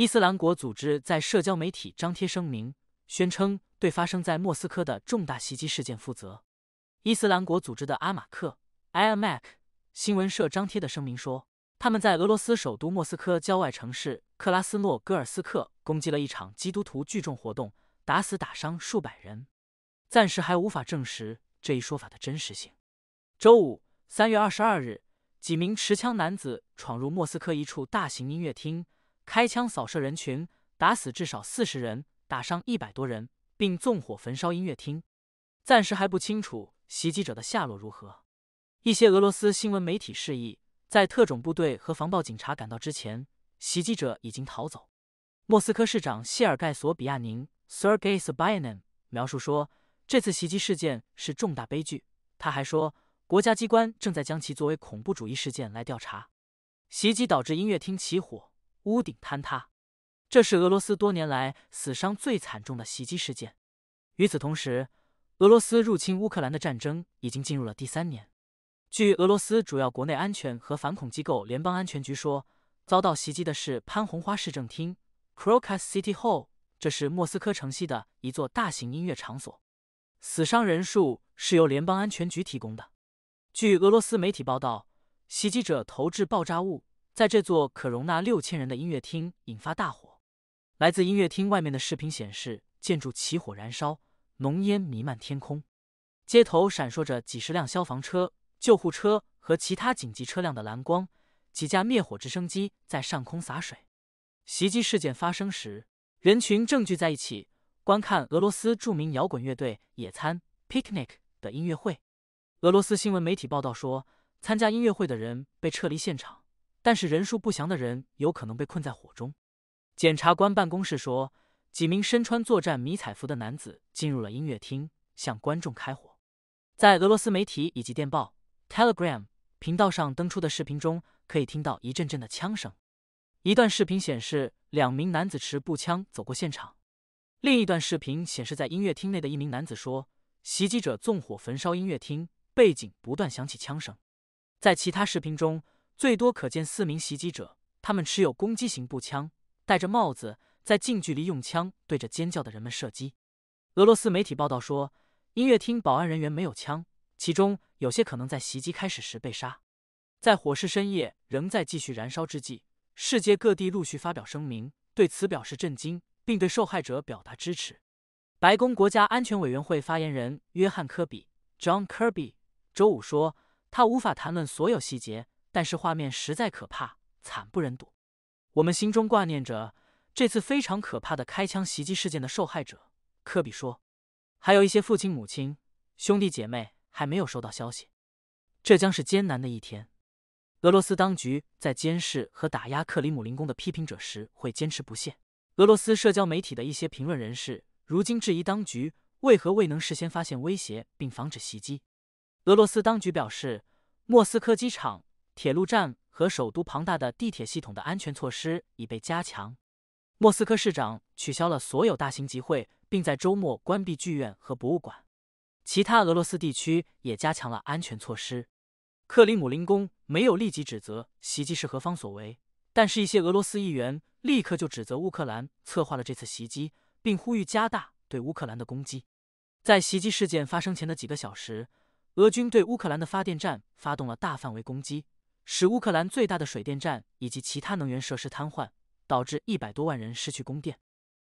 伊斯兰国组织在社交媒体张贴声明，宣称对发生在莫斯科的重大袭击事件负责。伊斯兰国组织的阿马克 a l m a c 新闻社张贴的声明说，他们在俄罗斯首都莫斯科郊外城市克拉斯诺戈尔斯克攻击了一场基督徒聚众活动，打死打伤数百人。暂时还无法证实这一说法的真实性。周五，三月二十二日，几名持枪男子闯入莫斯科一处大型音乐厅。开枪扫射人群，打死至少四十人，打伤一百多人，并纵火焚烧音乐厅。暂时还不清楚袭击者的下落如何。一些俄罗斯新闻媒体示意，在特种部队和防暴警察赶到之前，袭击者已经逃走。莫斯科市长谢尔盖·索比亚宁 （Sergey Sobyanin） 描述说，这次袭击事件是重大悲剧。他还说，国家机关正在将其作为恐怖主义事件来调查。袭击导致音乐厅起火。屋顶坍塌，这是俄罗斯多年来死伤最惨重的袭击事件。与此同时，俄罗斯入侵乌克兰的战争已经进入了第三年。据俄罗斯主要国内安全和反恐机构联邦安全局说，遭到袭击的是潘红花市政厅 c r o c a s City Hall），这是莫斯科城西的一座大型音乐场所。死伤人数是由联邦安全局提供的。据俄罗斯媒体报道，袭击者投掷爆炸物。在这座可容纳六千人的音乐厅引发大火。来自音乐厅外面的视频显示，建筑起火燃烧，浓烟弥漫天空。街头闪烁着几十辆消防车、救护车和其他紧急车辆的蓝光，几架灭火直升机在上空洒水。袭击事件发生时，人群正聚在一起观看俄罗斯著名摇滚乐队野餐 （Picnic） 的音乐会。俄罗斯新闻媒体报道说，参加音乐会的人被撤离现场。但是人数不详的人有可能被困在火中。检察官办公室说，几名身穿作战迷彩服的男子进入了音乐厅，向观众开火。在俄罗斯媒体以及电报 （Telegram） 频道上登出的视频中，可以听到一阵阵的枪声。一段视频显示，两名男子持步枪走过现场。另一段视频显示，在音乐厅内的一名男子说：“袭击者纵火焚烧音乐厅，背景不断响起枪声。”在其他视频中。最多可见四名袭击者，他们持有攻击型步枪，戴着帽子，在近距离用枪对着尖叫的人们射击。俄罗斯媒体报道说，音乐厅保安人员没有枪，其中有些可能在袭击开始时被杀。在火势深夜仍在继续燃烧之际，世界各地陆续发表声明，对此表示震惊，并对受害者表达支持。白宫国家安全委员会发言人约翰·科比 （John Kirby） 周五说，他无法谈论所有细节。但是画面实在可怕，惨不忍睹。我们心中挂念着这次非常可怕的开枪袭击事件的受害者。科比说：“还有一些父亲、母亲、兄弟姐妹还没有收到消息，这将是艰难的一天。”俄罗斯当局在监视和打压克里姆林宫的批评者时会坚持不懈。俄罗斯社交媒体的一些评论人士如今质疑当局为何未能事先发现威胁并防止袭击。俄罗斯当局表示，莫斯科机场。铁路站和首都庞大的地铁系统的安全措施已被加强。莫斯科市长取消了所有大型集会，并在周末关闭剧院和博物馆。其他俄罗斯地区也加强了安全措施。克里姆林宫没有立即指责袭击是何方所为，但是一些俄罗斯议员立刻就指责乌克兰策划了这次袭击，并呼吁加大对乌克兰的攻击。在袭击事件发生前的几个小时，俄军对乌克兰的发电站发动了大范围攻击。使乌克兰最大的水电站以及其他能源设施瘫痪，导致一百多万人失去供电。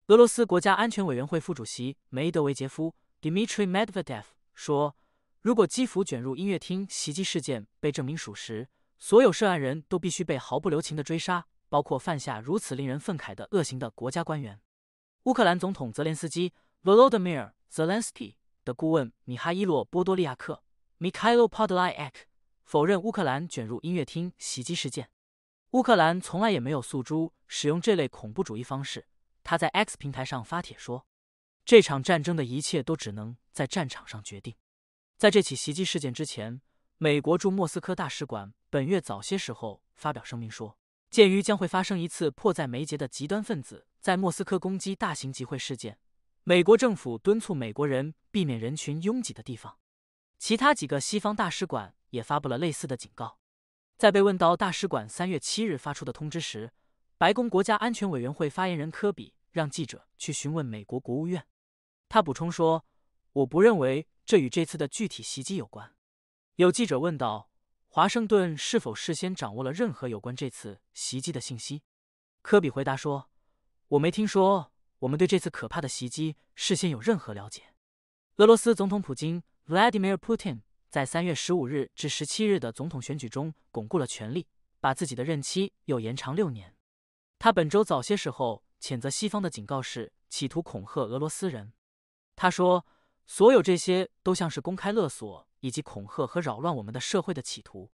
俄罗斯国家安全委员会副主席梅德韦杰夫 （Dmitry Medvedev） 说：“如果基辅卷入音乐厅袭击事件被证明属实，所有涉案人都必须被毫不留情的追杀，包括犯下如此令人愤慨的恶行的国家官员。”乌克兰总统泽连斯基 （Volodymyr Zelensky） 的顾问米哈伊洛·波多利亚克 m i k h a i l o Podliak）。否认乌克兰卷入音乐厅袭击事件。乌克兰从来也没有诉诸使用这类恐怖主义方式。他在 X 平台上发帖说：“这场战争的一切都只能在战场上决定。”在这起袭击事件之前，美国驻莫斯科大使馆本月早些时候发表声明说：“鉴于将会发生一次迫在眉睫的极端分子在莫斯科攻击大型集会事件，美国政府敦促美国人避免人群拥挤的地方。”其他几个西方大使馆。也发布了类似的警告。在被问到大使馆三月七日发出的通知时，白宫国家安全委员会发言人科比让记者去询问美国国务院。他补充说：“我不认为这与这次的具体袭击有关。”有记者问道：“华盛顿是否事先掌握了任何有关这次袭击的信息？”科比回答说：“我没听说，我们对这次可怕的袭击事先有任何了解。”俄罗斯总统普京 Vladimir Putin。在三月十五日至十七日的总统选举中巩固了权力，把自己的任期又延长六年。他本周早些时候谴责西方的警告是企图恐吓俄罗斯人。他说，所有这些都像是公开勒索以及恐吓和扰乱我们的社会的企图。